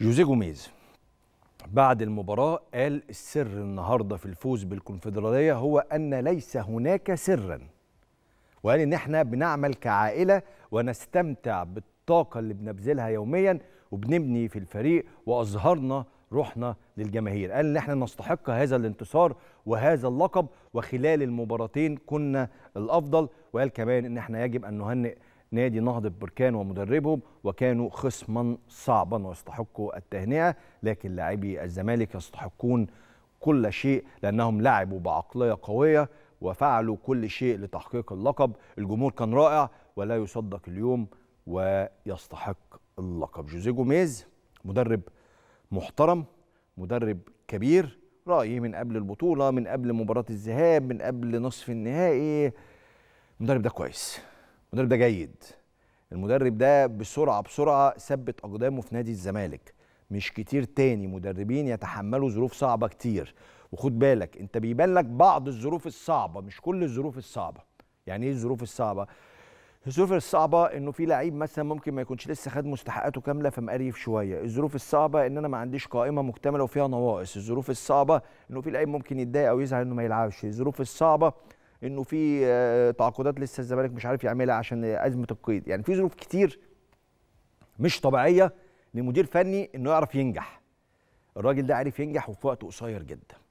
جوزيه جوميز بعد المباراة قال السر النهاردة في الفوز بالكونفدرالية هو أن ليس هناك سرا وقال إن احنا بنعمل كعائلة ونستمتع بالطاقة اللي بنبذلها يوميا وبنبني في الفريق وأظهرنا روحنا للجماهير قال إن احنا نستحق هذا الانتصار وهذا اللقب وخلال المباراتين كنا الأفضل وقال كمان إن احنا يجب أن نهنئ نادي نهضة بركان ومدربهم وكانوا خصما صعبا ويستحقوا التهنئة لكن لاعبي الزمالك يستحقون كل شيء لأنهم لعبوا بعقلية قوية وفعلوا كل شيء لتحقيق اللقب الجمهور كان رائع ولا يصدق اليوم ويستحق اللقب جوزيه جوميز مدرب محترم مدرب كبير رأيي من قبل البطولة من قبل مباراة الذهاب من قبل نصف النهائي المدرب ده كويس المدرب ده جيد المدرب ده بسرعه بسرعه ثبت اقدامه في نادي الزمالك مش كتير تاني مدربين يتحملوا ظروف صعبه كتير وخد بالك انت بيبان لك بعض الظروف الصعبه مش كل الظروف الصعبه يعني ايه الظروف الصعبه الظروف الصعبه انه في لعيب مثلا ممكن ما يكونش لسه خد مستحقاته كامله فمقريف شويه الظروف الصعبه ان انا ما عنديش قائمه مكتمله وفيها نواقص الظروف الصعبه انه في لعيب ممكن يتضايق او يزعل انه ما يلعبش الظروف الصعبه انه في آه، تعاقدات لسه الزمالك مش عارف يعملها عشان ازمه القيد يعني في ظروف كتير مش طبيعيه لمدير فني انه يعرف ينجح الراجل ده عارف ينجح وفي وقت قصير جدا